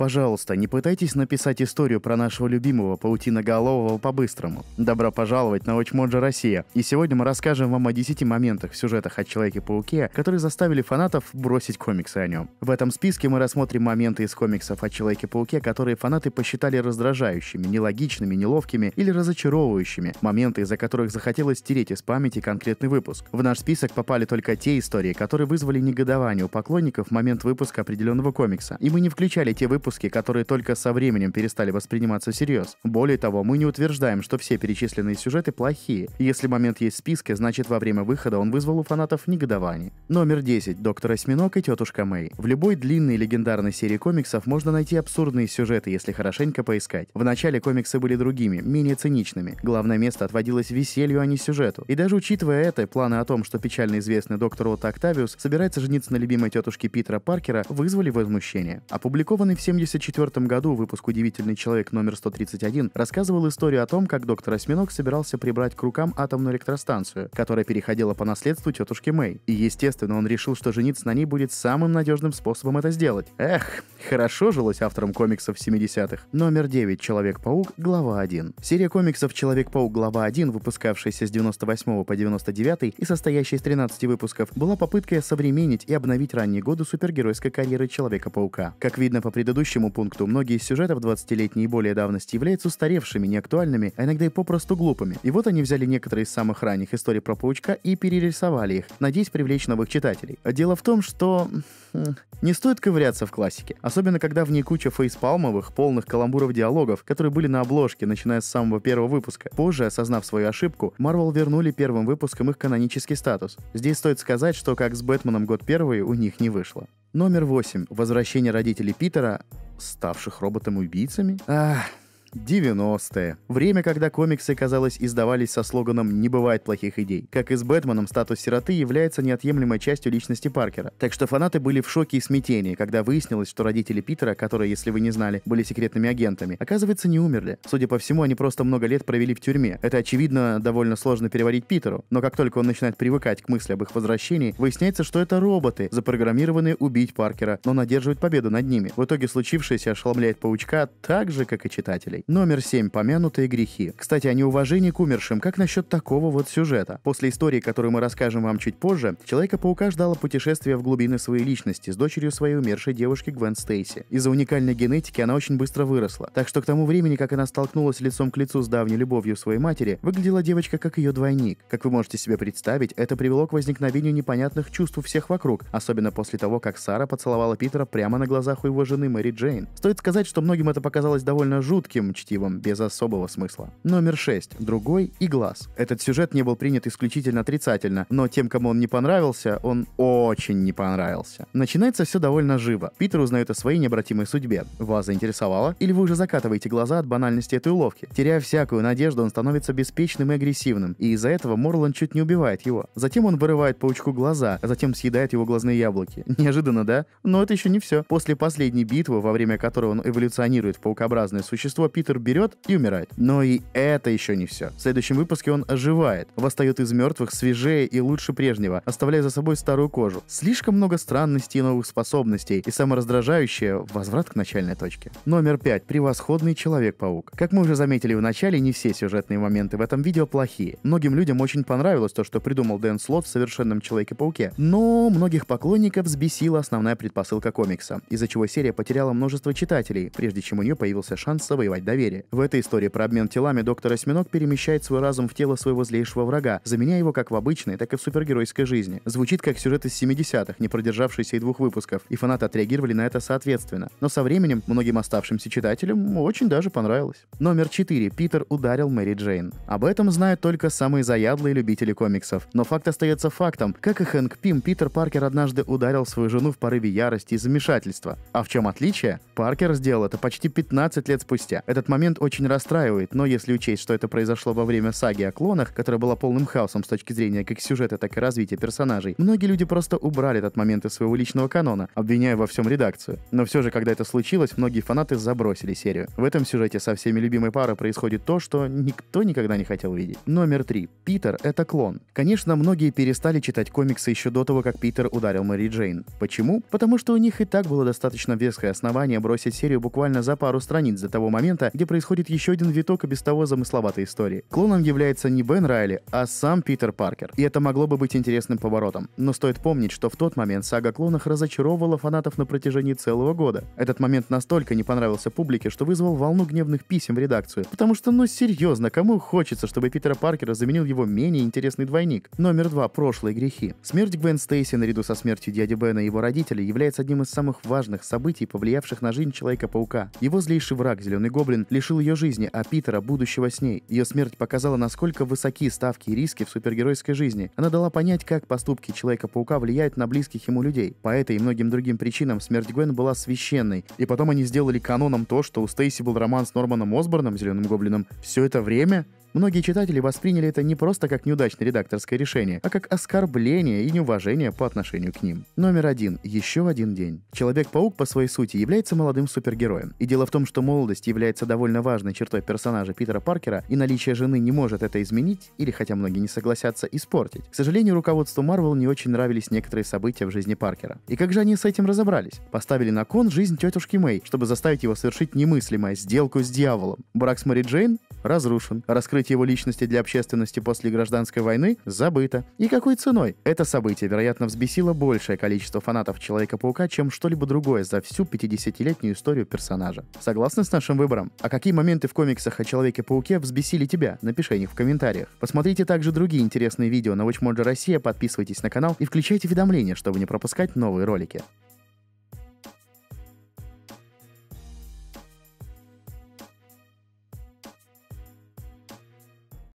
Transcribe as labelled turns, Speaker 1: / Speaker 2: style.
Speaker 1: Пожалуйста, не пытайтесь написать историю про нашего любимого паутиноголового по-быстрому. Добро пожаловать на Watchmojo Россия. И сегодня мы расскажем вам о 10 моментах в сюжетах о Человеке-пауке, которые заставили фанатов бросить комиксы о нем. В этом списке мы рассмотрим моменты из комиксов о Человеке-пауке, которые фанаты посчитали раздражающими, нелогичными, неловкими или разочаровывающими, моменты, из-за которых захотелось стереть из памяти конкретный выпуск. В наш список попали только те истории, которые вызвали негодование у поклонников в момент выпуска определенного комикса, и мы не включали те выпуски, выпуски, которые только со временем перестали восприниматься всерьез. Более того, мы не утверждаем, что все перечисленные сюжеты плохие. Если момент есть в списке, значит во время выхода он вызвал у фанатов негодование. Номер 10. Доктор Осьминог и Тетушка Мэй. В любой длинной легендарной серии комиксов можно найти абсурдные сюжеты, если хорошенько поискать. В начале комиксы были другими, менее циничными. Главное место отводилось веселью, а не сюжету. И даже учитывая это, планы о том, что печально известный доктор Отто Октавиус собирается жениться на любимой тетушке Питера Паркера, вызвали возмущение. Опубликованный в 70 1974 году выпуск «Удивительный человек» номер 131 рассказывал историю о том, как доктор Осьминог собирался прибрать к рукам атомную электростанцию, которая переходила по наследству тетушки Мэй. И, естественно, он решил, что жениться на ней будет самым надежным способом это сделать. Эх, хорошо жилось автором комиксов 70-х. Номер 9. Человек-паук, глава 1. Серия комиксов «Человек-паук. Глава 1», выпускавшаяся с 98 по 99 и состоящая из 13 выпусков, была попыткой современнить и обновить ранние годы супергеройской карьеры Человека-паука. Как видно по предыдущему предыдущему пункту, многие из сюжетов 20-летней и более давности являются устаревшими, неактуальными, а иногда и попросту глупыми. И вот они взяли некоторые из самых ранних историй про паучка и перерисовали их, надеясь привлечь новых читателей. А дело в том, что... Не стоит ковыряться в классике, особенно когда в ней куча фейспалмовых, полных каламбуров диалогов, которые были на обложке, начиная с самого первого выпуска. Позже, осознав свою ошибку, Marvel вернули первым выпуском их канонический статус. Здесь стоит сказать, что как с Бэтменом год первый у них не вышло. Номер 8. Возвращение родителей Питера, ставших роботом-убийцами. Ах, 90-е. Время, когда комиксы, казалось, издавались со слоганом «Не бывает плохих идей». Как и с Бэтменом, статус сироты является неотъемлемой частью личности Паркера. Так что фанаты были в шоке и смятении, когда выяснилось, что родители Питера, которые, если вы не знали, были секретными агентами, оказывается, не умерли. Судя по всему, они просто много лет провели в тюрьме. Это, очевидно, довольно сложно переварить Питеру, но как только он начинает привыкать к мысли об их возвращении, выясняется, что это роботы, запрограммированные убить Паркера, но надерживают победу над ними. В итоге случившееся ошеломляет паучка так же, как и читателей. Пятый. Номер семь. Помянутые грехи. Кстати, о неуважении к умершим. Как насчет такого вот сюжета? После истории, которую мы расскажем вам чуть позже, Человека-паука ждало путешествия в глубины своей личности с дочерью своей умершей девушки Гвен Стейси. Из-за уникальной генетики она очень быстро выросла. Так что к тому времени, как она столкнулась лицом к лицу с давней любовью своей матери, выглядела девочка как ее двойник. Как вы можете себе представить, это привело к возникновению непонятных чувств у всех вокруг, особенно после того, как Сара поцеловала Питера прямо на глазах у его жены Мэри Джейн. Стоит сказать, что многим это показалось довольно жутким, чтивом без особого смысла. Номер 6. Другой и глаз. Этот сюжет не был принят исключительно отрицательно, но тем, кому он не понравился, он очень не понравился. Начинается все довольно живо. Питер узнает о своей необратимой судьбе. Вас заинтересовало? Или вы уже закатываете глаза от банальности этой уловки? Теряя всякую надежду, он становится беспечным и агрессивным, и из-за этого Морланд чуть не убивает его. Затем он вырывает паучку глаза, а затем съедает его глазные яблоки. Неожиданно, да? Но это еще не все. После последней битвы, во время которой он эволюционирует в паукообразное существо, Питер Питер берет и умирает. Но и это еще не все. В следующем выпуске он оживает, восстает из мертвых свежее и лучше прежнего, оставляя за собой старую кожу. Слишком много странностей и новых способностей, и самораздражающее возврат к начальной точке. Номер 5. Превосходный Человек-паук. Как мы уже заметили в начале, не все сюжетные моменты в этом видео плохие. Многим людям очень понравилось то, что придумал Дэн Слот в «Совершенном Человеке-пауке», но многих поклонников взбесила основная предпосылка комикса, из-за чего серия потеряла множество читателей, прежде чем у нее появился шанс завоевать доверия. В этой истории про обмен телами доктор Осьминог перемещает свой разум в тело своего злейшего врага, заменяя его как в обычной, так и в супергеройской жизни. Звучит как сюжет из 70-х, не продержавшийся и двух выпусков, и фанаты отреагировали на это соответственно. Но со временем многим оставшимся читателям очень даже понравилось. Номер 4. Питер ударил Мэри Джейн. Об этом знают только самые заядлые любители комиксов. Но факт остается фактом. Как и Хэнк Пим, Питер Паркер однажды ударил свою жену в порыве ярости и замешательства. А в чем отличие? Паркер сделал это почти 15 лет спустя. Это этот момент очень расстраивает, но если учесть, что это произошло во время саги о клонах, которая была полным хаосом с точки зрения как сюжета, так и развития персонажей, многие люди просто убрали этот момент из своего личного канона, обвиняя во всем редакцию. Но все же, когда это случилось, многие фанаты забросили серию. В этом сюжете со всеми любимой парой происходит то, что никто никогда не хотел видеть. Номер три. Питер — это клон. Конечно, многие перестали читать комиксы еще до того, как Питер ударил Мэри Джейн. Почему? Потому что у них и так было достаточно веское основание бросить серию буквально за пару страниц до того момента, момента, где происходит еще один виток и без того замысловатой истории. Клоном является не Бен Райли, а сам Питер Паркер. И это могло бы быть интересным поворотом. Но стоит помнить, что в тот момент сага о клонах разочаровывала фанатов на протяжении целого года. Этот момент настолько не понравился публике, что вызвал волну гневных писем в редакцию. Потому что, ну серьезно, кому хочется, чтобы Питера Паркера заменил его менее интересный двойник? Номер два. Прошлые грехи. Смерть Гвен Стейси наряду со смертью дяди Бена и его родителей является одним из самых важных событий, повлиявших на жизнь Человека-паука. Его злейший враг, Зеленый Гоблин, Гоблин лишил ее жизни, а Питера – будущего с ней. Ее смерть показала, насколько высоки ставки и риски в супергеройской жизни. Она дала понять, как поступки Человека-паука влияют на близких ему людей. По этой и многим другим причинам смерть Гвен была священной. И потом они сделали каноном то, что у Стейси был роман с Норманом Осборном, Зеленым Гоблином, все это время Многие читатели восприняли это не просто как неудачное редакторское решение, а как оскорбление и неуважение по отношению к ним. Номер один. Еще один день. Человек-паук по своей сути является молодым супергероем. И дело в том, что молодость является является довольно важной чертой персонажа Питера Паркера, и наличие жены не может это изменить, или, хотя многие не согласятся, испортить. К сожалению, руководству Марвел не очень нравились некоторые события в жизни Паркера. И как же они с этим разобрались? Поставили на кон жизнь тетушки Мэй, чтобы заставить его совершить немыслимое – сделку с дьяволом. Брак с Мэри Джейн разрушен. Раскрытие его личности для общественности после гражданской войны забыто. И какой ценой? Это событие, вероятно, взбесило большее количество фанатов Человека-паука, чем что-либо другое за всю 50-летнюю историю персонажа. Согласны с нашим выбором? А какие моменты в комиксах о Человеке-пауке взбесили тебя? Напиши о них в комментариях. Посмотрите также другие интересные видео на WatchMojo Россия, подписывайтесь на канал и включайте уведомления, чтобы не пропускать новые ролики.